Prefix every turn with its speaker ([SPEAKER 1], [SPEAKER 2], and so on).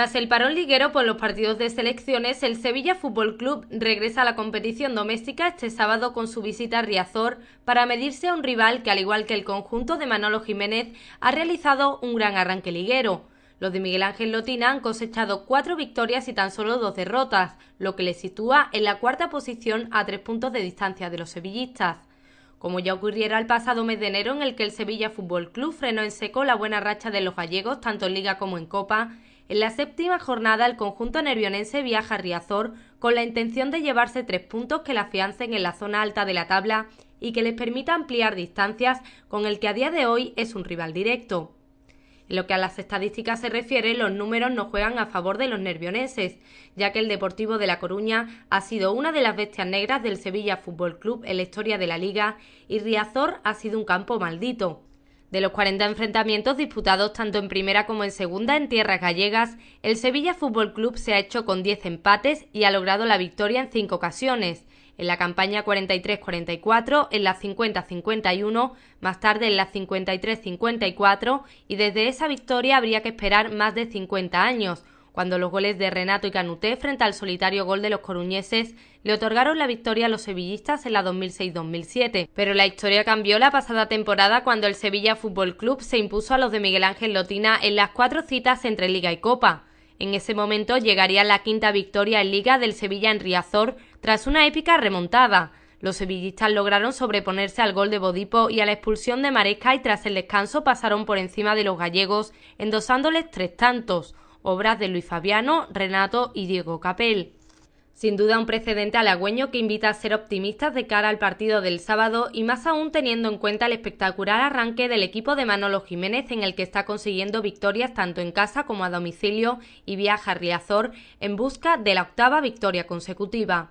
[SPEAKER 1] Tras el parón liguero por los partidos de selecciones, el Sevilla Fútbol Club regresa a la competición doméstica este sábado con su visita a Riazor para medirse a un rival que, al igual que el conjunto de Manolo Jiménez, ha realizado un gran arranque liguero. Los de Miguel Ángel Lotina han cosechado cuatro victorias y tan solo dos derrotas, lo que les sitúa en la cuarta posición a tres puntos de distancia de los sevillistas como ya ocurriera el pasado mes de enero en el que el Sevilla Fútbol Club frenó en seco la buena racha de los gallegos tanto en liga como en copa en la séptima jornada, el conjunto nervionense viaja a Riazor con la intención de llevarse tres puntos que la afiancen en la zona alta de la tabla y que les permita ampliar distancias con el que a día de hoy es un rival directo. En lo que a las estadísticas se refiere, los números no juegan a favor de los nervioneses, ya que el Deportivo de La Coruña ha sido una de las bestias negras del Sevilla Fútbol Club en la historia de la liga y Riazor ha sido un campo maldito. De los 40 enfrentamientos disputados tanto en primera como en segunda en tierras gallegas, el Sevilla Fútbol Club se ha hecho con 10 empates y ha logrado la victoria en 5 ocasiones, en la campaña 43-44, en la 50-51, más tarde en la 53-54 y desde esa victoria habría que esperar más de 50 años, cuando los goles de Renato y Canuté frente al solitario gol de los coruñeses le otorgaron la victoria a los sevillistas en la 2006-2007. Pero la historia cambió la pasada temporada cuando el Sevilla Fútbol Club se impuso a los de Miguel Ángel Lotina en las cuatro citas entre Liga y Copa. En ese momento llegaría la quinta victoria en Liga del Sevilla en Riazor tras una épica remontada. Los sevillistas lograron sobreponerse al gol de Bodipo y a la expulsión de Maresca y tras el descanso pasaron por encima de los gallegos, endosándoles tres tantos obras de Luis Fabiano, Renato y Diego Capel. Sin duda un precedente halagüeño que invita a ser optimistas de cara al partido del sábado y más aún teniendo en cuenta el espectacular arranque del equipo de Manolo Jiménez en el que está consiguiendo victorias tanto en casa como a domicilio y viaja a Riazor en busca de la octava victoria consecutiva.